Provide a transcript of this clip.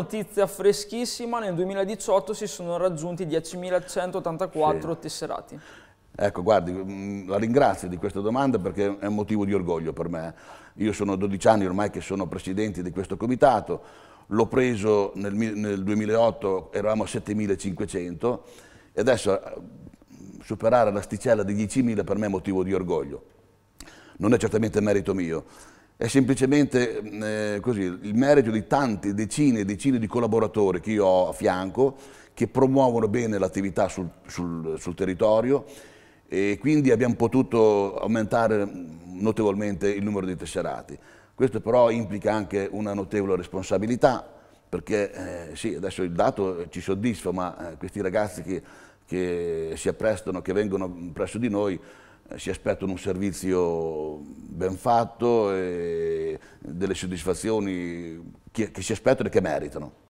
notizia freschissima, nel 2018 si sono raggiunti 10.184 sì. tesserati. Ecco, guardi, mm, la ringrazio di questa domanda perché è un motivo di orgoglio per me. Io sono 12 anni ormai che sono presidente di questo comitato, l'ho preso nel, nel 2008, eravamo a 7.500 e adesso mm, superare l'asticella di 10.000 per me è motivo di orgoglio. Non è certamente merito mio, è semplicemente mm, eh, così, il merito di tante decine e decine di collaboratori che io ho a fianco, che promuovono bene l'attività sul, sul, sul territorio e quindi abbiamo potuto aumentare mm, notevolmente il numero di tesserati. Questo però implica anche una notevole responsabilità, perché eh, sì, adesso il dato ci soddisfa, ma eh, questi ragazzi che, che, si apprestano, che vengono mm, presso di noi, eh, si aspettano un servizio ben fatto e delle soddisfazioni che, che si aspettano e che meritano.